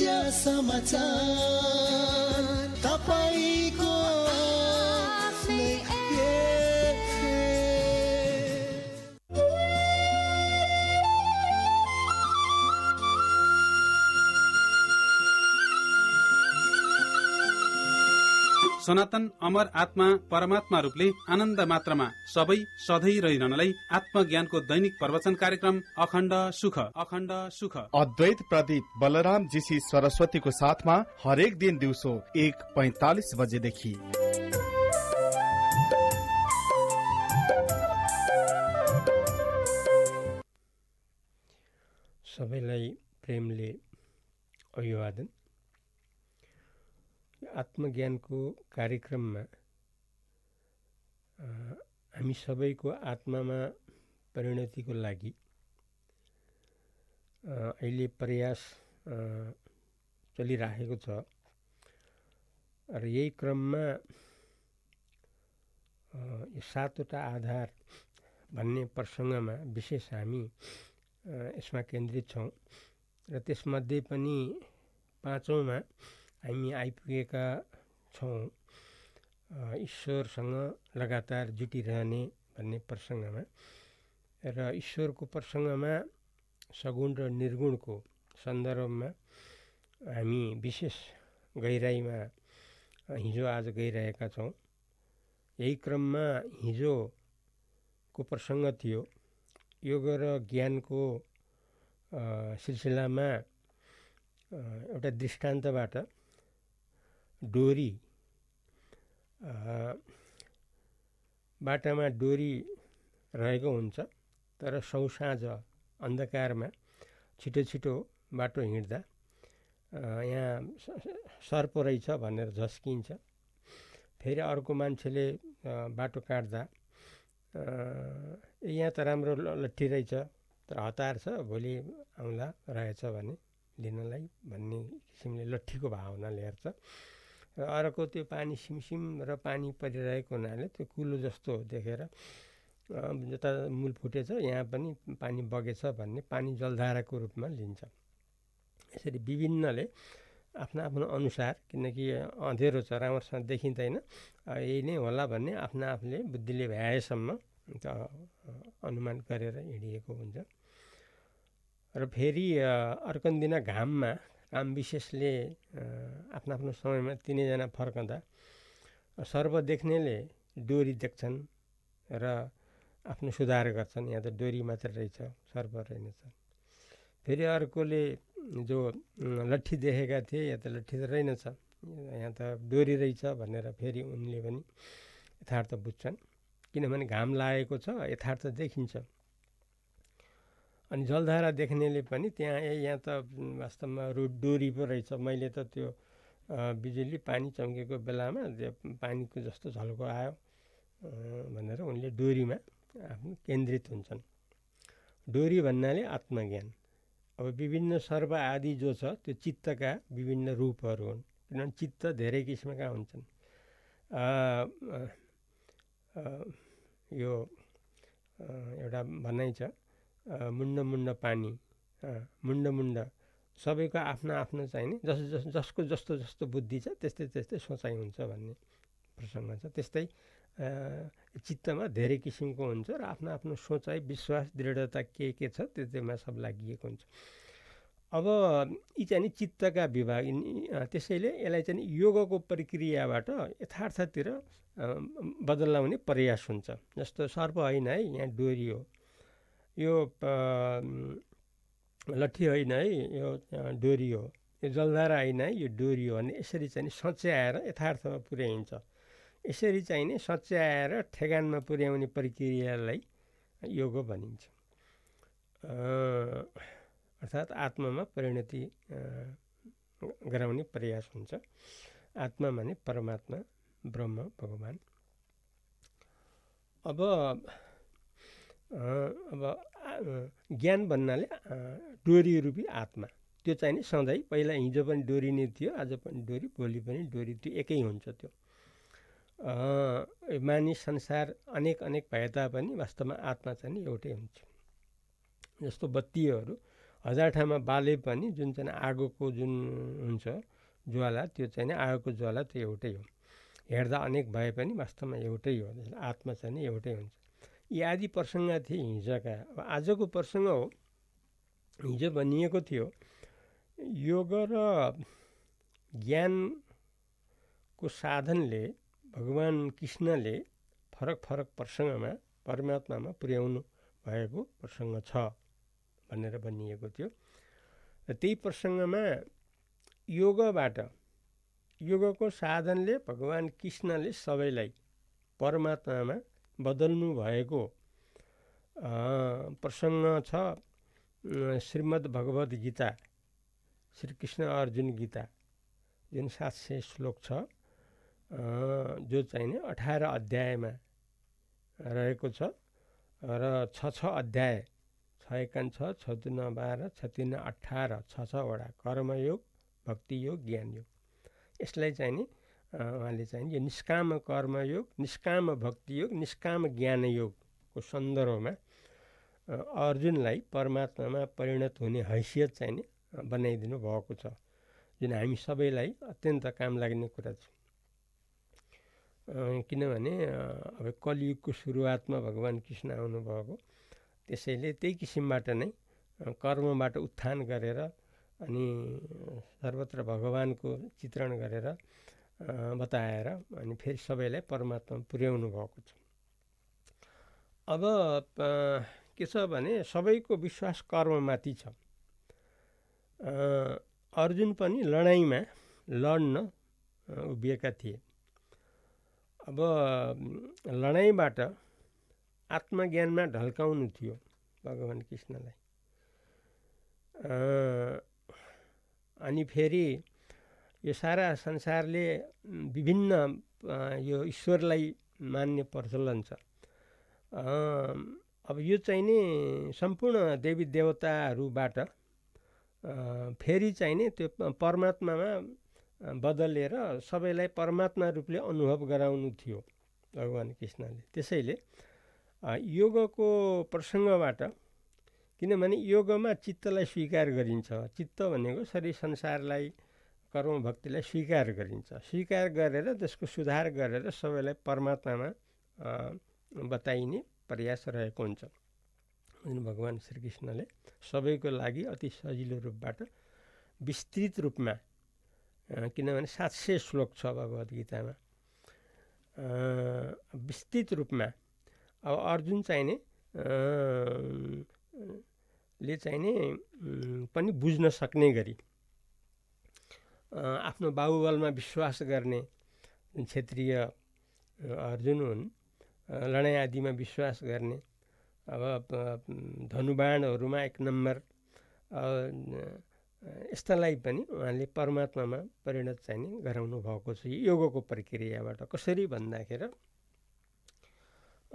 Just ya samata. सनातन अमर आत्मा परमात्मा रूपले आनन्द मात्रामा सबै सधैँ रहिरहनलाई आत्मज्ञानको दैनिक प्रवचन कार्यक्रम अखण्ड सुख अखण्ड सुख अद्वैत प्रदीप बलराम जीसी सरस्वतीको साथमा हरेक दिन दिउँसो एक पैतालिस बजेदेखि सबैलाई प्रेमले अभिवादन आत्मज्ञानको कार्यक्रममा हामी सबैको आत्मामा परिणतिको लागि अहिले प्रयास चलिराखेको छ र यही क्रममा यो सातवटा आधार भन्ने प्रसङ्गमा विशेष हामी यसमा केन्द्रित छौँ र त्यसमध्ये पनि पाँचौँमा हामी आइपुगेका छौँ ईश्वरसँग लगातार जुटिरहने भन्ने प्रसङ्गमा र ईश्वरको प्रसङ्गमा सगुण र निर्गुणको सन्दर्भमा हामी विशेष गहिराइमा हिजो आज गइरहेका छौँ यही क्रममा हिजोको प्रसङ्ग थियो योग र ज्ञानको सिलसिलामा एउटा दृष्टान्तबाट डोरी बाटामा डोरी रहेको हुन्छ तर सौ साँझ अन्धकारमा छिटो छिटो बाटो हिँड्दा यहाँ सर्प रहेछ भनेर झस्किन्छ फेरि अर्को मान्छेले बाटो काट्दा यहाँ त राम्रो लट्ठी रहेछ तर हतार छ भोलि आउँला रहेछ भने लिनलाई भन्ने किसिमले लट्ठीको भावना ल्याएर चाहिँ र अर्को त्यो पानी सिमसिम र पानी परिरहेको हुनाले त्यो कुलो जस्तो देखेर जता मूल फुटेछ यहाँ पनि पानी बगेछ भन्ने पानी जलधाराको रूपमा लिन्छ यसरी विभिन्नले आफ्नो आफ्नो अनुसार किनकि अँधेरो छ राम्रोसँग देखिँदैन यही नै होला भन्ने आफ्नो आफूले बुद्धिले भ्याएसम्म अनुमान गरेर हिँडिएको हुन्छ र फेरि अर्को दिन घाममा काम विशेषले आफ्नो आफ्नो समयमा तिनैजना सर्व देख्नेले डोरी देख्छन् र आफ्नो सुधार गर्छन् यहाँ त डोरी मात्र रहेछ सर्व रहेनछ फेरि अर्कोले जो लट्ठी देखेका थिए यहाँ त लट्ठी त रहेनछ यहाँ त डोरी रहेछ भनेर फेरि उनले पनि यथार्थ बुझ्छन् किनभने घाम लागेको छ यथार्थ देखिन्छ अनि जलधारा देख्नेले पनि त्यहाँ ए यहाँ त वास्तवमा रु डोरी पो रहेछ मैले त त्यो बिजुली पानी चम्केको बेलामा त्यो पानीको जस्तो झल्को आयो भनेर उनले डोरीमा आफ्नो केन्द्रित हुन्छन् डोरी भन्नाले आत्मज्ञान अब विभिन्न सर्व आदि जो छ त्यो चित्तका विभिन्न रूपहरू हुन् किनभने चित्त धेरै किसिमका हुन्छन् यो एउटा भनाइ छ मुन्ड मुन्ड पानी मुन्ड मुन्ड सबैको आफ्नो आफ्नो चाहिने जस जस जसको जस्तो जस्तो बुद्धि छ त्यस्तै त्यस्तै सोचाइ हुन्छ भन्ने प्रसङ्ग छ त्यस्तै चित्तमा धेरै किसिमको हुन्छ र आफ्नो आफ्नो सोचाइ विश्वास दृढता के के छ त्यो त्योमा सब लागिएको हुन्छ अब यी चाहिँ चित्तका विभाग त्यसैले यसलाई चाहिँ योगको प्रक्रियाबाट यथार्थतिर बदलाउने प्रयास हुन्छ जस्तो सर्प होइन है यहाँ डोरी हो यो लट्ठी होइन है यो डोरी हो यो जलधारा होइन है यो डोरी हो भने यसरी चाहिँ सच्याएर यथार्थमा पुर्याइन्छ यसरी चाहिँ नि सच्याएर ठेगानमा पुर्याउने प्रक्रियालाई योग भनिन्छ अर्थात् आत्मामा परिणति गराउने प्रयास हुन्छ आत्मा भने परमात्मा ब्रह्म भगवान् अब अब ज्ञान भन्नाले डोरी रूपी आत्मा त्यो चाहिँ नि सधैँ पहिला हिजो पनि डोरी नै थियो आज पनि डोरी भोलि पनि डोरी त्यो एकै हुन्छ त्यो मानिस संसार अनेक अनेक भए तापनि वास्तवमा आत्मा चाहिँ एउटै हुन्छ जस्तो बत्तीहरू हजार ठाउँमा बाले पनि जुन चाहिँ आगोको जुन हुन्छ ज्वाला त्यो चाहिँ आगोको ज्वाला त्यो एउटै हो हेर्दा अनेक भए पनि वास्तवमा एउटै हो आत्मा चाहिँ एउटै हुन्छ यी आदि प्रसङ्ग थिए हिजोका अब आजको प्रसङ्ग हो हिजो भनिएको थियो योग र ज्ञानको साधनले भगवान् कृष्णले फरक फरक प्रसङ्गमा परमात्मामा पुर्याउनु भएको प्रसङ्ग छ भनेर भनिएको थियो र त्यही प्रसङ्गमा योगबाट योगको साधनले भगवान् कृष्णले सबैलाई परमात्मामा बदल्नु भएको प्रसङ्ग छ श्रीमद् भगवद् गीता श्रीकृष्ण अर्जुन गीता जुन सात सय श्लोक छ जो चाहिने अठार अध्यायमा रहेको छ र छ छ अध्याय छ एकान छ छ तिन बाह्र छ तिन अठार छ छवटा कर्मयोग भक्तियोग ज्ञानयोग यसलाई चाहिँ नि उहाँले चाहिँ यो निष्काम कर्मयोग निष्काम भक्तियोग निष्काम ज्ञानयोगको सन्दर्भमा अर्जुनलाई परमात्मामा परिणत हुने हैसियत चाहिँ नि बनाइदिनु भएको छ जुन हामी सबैलाई अत्यन्त काम लाग्ने कुरा छ किनभने अब कलियुगको सुरुवातमा भगवान् कृष्ण आउनुभएको त्यसैले त्यही किसिमबाट नै कर्मबाट उत्थान गरेर अनि सर्वत्र भगवान्को चित्रण गरेर बताएर अनि फेरि सबैलाई परमात्मा पुर्याउनु भएको छ अब के छ भने सबैको विश्वास कर्ममाथि छ अर्जुन पनि लडाइँमा लड्न उभिएका थिए अब लडाइँबाट आत्मज्ञानमा ढल्काउनु थियो भगवान् कृष्णलाई अनि फेरि यो सारा संसारले विभिन्न यो ईश्वरलाई मान्ने प्रचलन छ अब यो चाहिँ नि सम्पूर्ण देवी देवताहरूबाट फेरि चाहिँ नि त्यो परमात्मामा बदलेर सबैलाई परमात्मा रूपले अनुभव गराउनु थियो भगवान् कृष्णले त्यसैले योगको प्रसङ्गबाट किनभने योगमा चित्तलाई स्वीकार गरिन्छ चित्त भनेको शरीर संसारलाई कर्मभक्तिलाई स्वीकार गरिन्छ स्वीकार गरेर त्यसको सुधार गरेर सबैलाई परमात्मामा बताइने प्रयास रहेको हुन्छ जुन भगवान् श्रीकृष्णले सबैको लागि अति सजिलो रूपबाट विस्तृत रूपमा किनभने सात सय श्लोक छ भगवद् गीतामा विस्तृत रूपमा अब अर्जुन चाहिने ले चाहिने पनि बुझ्न सक्ने गरी आफ्नो बाहुबलमा विश्वास गर्ने जुन क्षेत्रीय अर्जुन हुन् लडाइँ आदिमा विश्वास गर्ने अब धनुबाणहरूमा एक नम्बर यस्तालाई पनि उहाँले परमात्मामा परिणत चाहिने गराउनु भएको छ योगको प्रक्रियाबाट कसरी भन्दाखेरि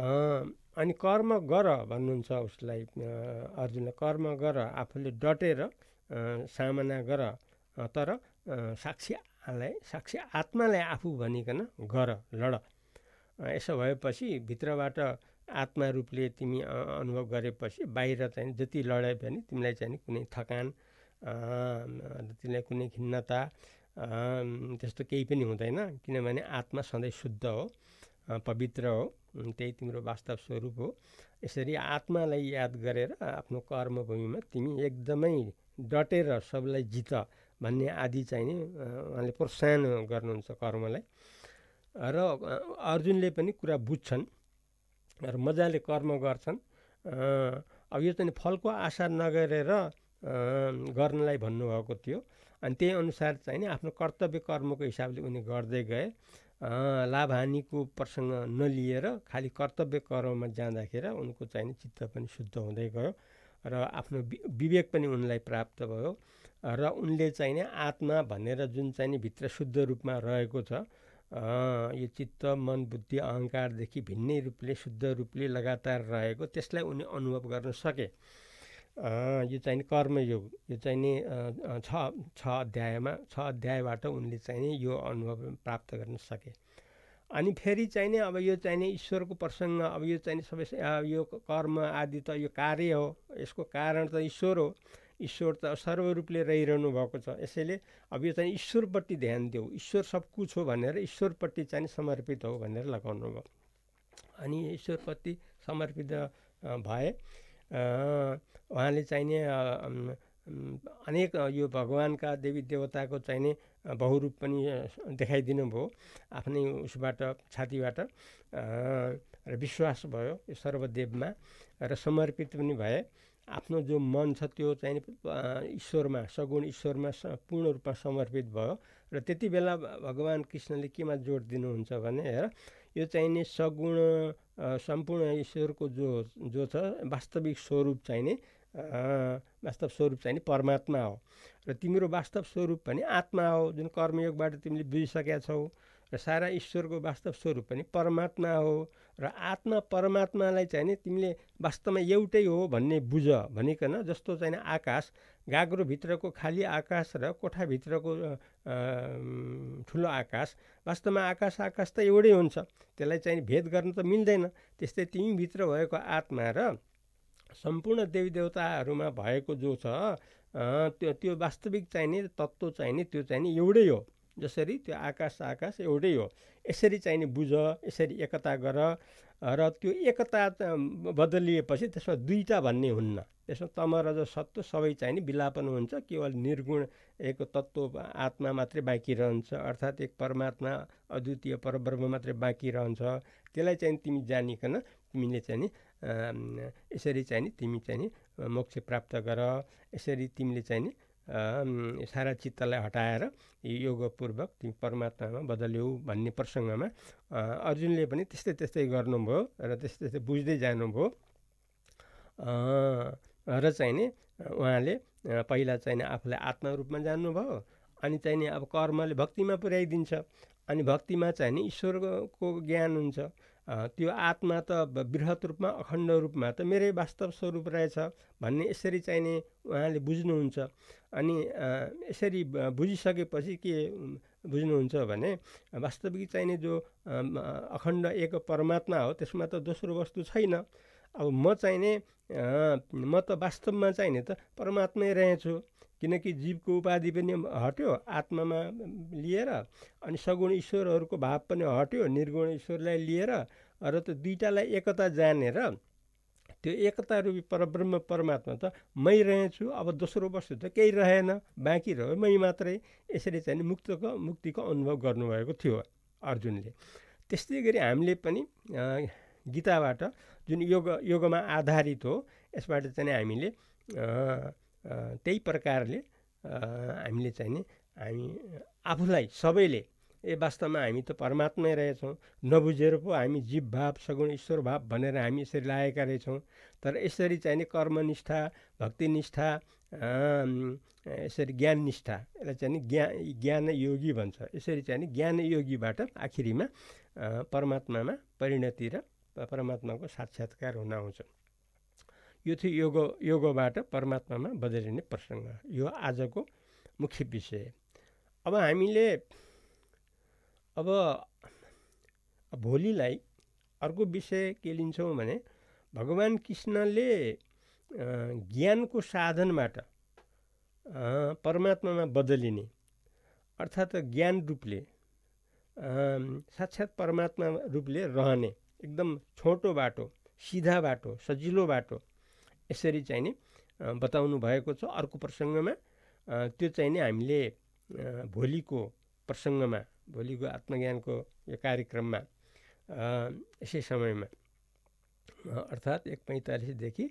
अनि कर्म गर भन्नुहुन्छ उसलाई अर्जुनलाई कर्म गर आफूले डटेर सामना गर तर साक्षीलाई साक्षी आत्मालाई आफू भनिकन गर लड यसो भएपछि भित्रबाट आत्मा रूपले तिमी अनुभव गरेपछि बाहिर चाहिँ जति लडे पनि तिमीलाई चाहिँ कुनै थकान तिमीलाई कुनै खिन्नता त्यस्तो केही पनि हुँदैन किनभने आत्मा सधैँ शुद्ध हो पवित्र हो त्यही तिम्रो वास्तव स्वरूप हो यसरी आत्मालाई याद गरेर आफ्नो कर्मभूमिमा तिमी एकदमै डटेर सबलाई जित भन्ने आदि चाहिँ नि उहाँले प्रोत्साहन गर्नुहुन्छ कर्मलाई र अर्जुनले पनि कुरा बुझ्छन् र मजाले कर्म गर्छन् अब यो चाहिँ फलको आशा नगरेर गर्नलाई भन्नुभएको थियो अनि त्यही अनुसार चाहिँ नि आफ्नो कर्तव्य कर्मको हिसाबले उनी गर्दै गए लाभहानिको प्रसङ्ग नलिएर खालि कर्तव्य कर्ममा जाँदाखेरि उनको चाहिने चित्त पनि शुद्ध हुँदै गयो र आफ्नो विवेक पनि उनलाई प्राप्त भयो र उनले चाहिँ नि आत्मा भनेर जुन चाहिँ नि भित्र शुद्ध रूपमा रहेको छ यो चित्त मन बुद्धि अहङ्कारदेखि भिन्नै रूपले शुद्ध रूपले लगातार रहेको त्यसलाई उनी अनुभव गर्न सके यो चाहिँ नि कर्मयोग यो चाहिँ नि छ छ अध्यायमा छ अध्यायबाट उनले चाहिँ नि यो अनुभव प्राप्त गर्न सके अनि फेरि चाहिँ नि अब यो चाहिने ईश्वरको प्रसङ्ग अब यो चाहिने सबै यो कर्म आदि त यो कार्य हो यसको कारण त ईश्वर हो ईश्वर त सर्वरूपले रहिरहनु भएको छ यसैले अब यो चाहिँ ईश्वरपट्टि ध्यान दिऊ ईश्वर सब कुछ हो भनेर ईश्वरपट्टि चाहिँ समर्पित हो भनेर लगाउनु भयो अनि ईश्वरपट्टि समर्पित भए उहाँले चाहिने अनेक यो भगवान्का देवी देवताको चाहिने बहुरूप पनि देखाइदिनु भयो आफ्नै उसबाट छातीबाट र विश्वास भयो यो सर्वदेवमा र समर्पित पनि भए आफ्नो जो मन छ त्यो चाहिँ ईश्वरमा सगुण ईश्वरमा पूर्ण रूपमा समर्पित भयो र त्यति बेला भगवान् कृष्णले केमा जोड दिनुहुन्छ भने हेर यो चाहिँ नि सगुण सम्पूर्ण ईश्वरको जो जो छ वास्तविक स्वरूप चाहिँ नि वास्तव स्वरूप चाहिँ नि परमात्मा हो र तिम्रो वास्तव स्वरूप पनि आत्मा हो जुन कर्मयोगबाट तिमीले बुझिसकेका छौ र सारा ईश्वरको वास्तव स्वरूप पनि परमात्मा हो र आत्मा परमात्मालाई चाहिँ नि तिमीले वास्तवमा एउटै हो भन्ने बुझ भनिकन जस्तो चाहिँ आकाश गाग्रोभित्रको खाली आकाश र कोठाभित्रको ठुलो आकाश वास्तवमा आकाश आकाश त एउटै हुन्छ त्यसलाई चाहिँ भेद गर्न त मिल्दैन त्यस्तै तिमीभित्र भएको आत्मा र सम्पूर्ण देवीदेवताहरूमा भएको जो छ त्यो त्यो वास्तविक चाहिने तत्त्व चाहिने त्यो चाहिने एउटै हो जसरी त्यो आकाश आकाश एउटै हो यसरी चाहिने बुझ यसरी एकता गर र त्यो एकता बदलिएपछि त्यसमा दुईवटा भन्ने हुन्न त्यसमा तम रज सत्व सबै चाहिने विलापन हुन्छ केवल निर्गुण एक तत्त्व आत्मा मात्रै बाँकी रहन्छ अर्थात् एक परमात्मा अद्वितीय परब्रह्म मात्रै बाँकी रहन्छ त्यसलाई चाहिँ तिमी जानिकन तिमीले चाहिँ नि यसरी चाहिँ नि तिमी चाहिँ नि मोक्ष प्राप्त गर यसरी तिमीले चाहिँ नि सारा चित्तलाई हटाएर योगपूर्वक तिमी परमात्मामा बदल्यौ भन्ने प्रसङ्गमा अर्जुनले पनि त्यस्तै त्यस्तै गर्नुभयो र त्यस्तै त्यस्तै बुझ्दै जानुभयो र चाहिँ नि उहाँले पहिला चाहिँ नि आफूलाई रूपमा जान्नुभयो अनि चाहिँ नि अब कर्मले भक्तिमा पुर्याइदिन्छ अनि भक्तिमा चाहिँ नि ईश्वरको ज्ञान हुन्छ त्यो आत्मा त बृहत् रूपमा अखण्ड रूपमा त मेरै वास्तव स्वरूप रहेछ भन्ने यसरी चाहिने उहाँले बुझ्नुहुन्छ अनि यसरी बुझिसकेपछि के बुझ्नुहुन्छ भने वास्तविक चाहिने जो अखण्ड एक परमात्मा हो त्यसमा त दोस्रो वस्तु छैन अब म चाहिने म त वास्तवमा चाहिने त परमात्मै रहेछु किनकि जीवको उपाधि पनि हट्यो आत्मामा लिएर अनि सगुण ईश्वरहरूको भाव पनि हट्यो निर्गुण ईश्वरलाई लिएर र त्यो दुइटालाई एकता जानेर त्यो एकता रूपी परब्रह्म परमात्मा त मै रहेछु अब दोस्रो वस्तु त केही रहेन बाँकी रह्यो मै मात्रै यसरी चाहिँ मुक्तको मुक्तिको अनुभव गर्नुभएको थियो अर्जुनले त्यस्तै गरी हामीले पनि गीताबाट जुन योग योगमा आधारित हो यसबाट चाहिँ हामीले त्यही प्रकारले हामीले चाहिँ नि हामी आफूलाई सबैले ए वास्तवमा हामी त परमात्मै रहेछौँ नबुझेर पो हामी जीव भाव सगुण ईश्वर भाव भनेर हामी यसरी लागेका रहेछौँ तर यसरी चाहिँ नि कर्मनिष्ठा भक्तिनिष्ठा यसरी ज्ञान निष्ठा यसलाई चाहिँ ज्ञा ज्ञान योगी भन्छ यसरी चाहिँ ज्ञान योगीबाट आखिरीमा परमात्मामा परिणति र परमात्माको साक्षात्कार हुन आउँछ यो थियो योग योगबाट परमात्मामा बदलिने प्रसङ्ग यो आजको मुख्य विषय अब हामीले अब भोलिलाई अर्को विषय के लिन्छौँ भने भगवान् कृष्णले ज्ञानको साधनबाट परमात्मामा बदलिने अर्थात् ज्ञान रूपले साक्षात् परमात्मा रूपले रहने एकदम छोटो बाटो सिधा बाटो सजिलो बाटो यसरी चाहिँ नि बताउनु भएको छ अर्को प्रसङ्गमा त्यो चाहिँ नि हामीले भोलिको प्रसङ्गमा भोलिको आत्मज्ञानको यो कार्यक्रममा यसै समयमा अर्थात् एक पैँतालिसदेखि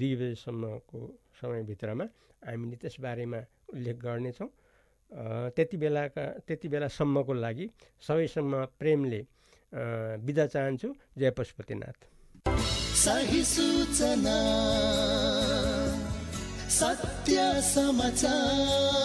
दुई बजेसम्मको समयभित्रमा हामीले त्यसबारेमा उल्लेख गर्नेछौँ त्यति बेलाका त्यति बेलासम्मको लागि सबैसम्म प्रेमले बिदा चाहन्छु जय पशुपतिनाथ सही सूचना सत्य समाचार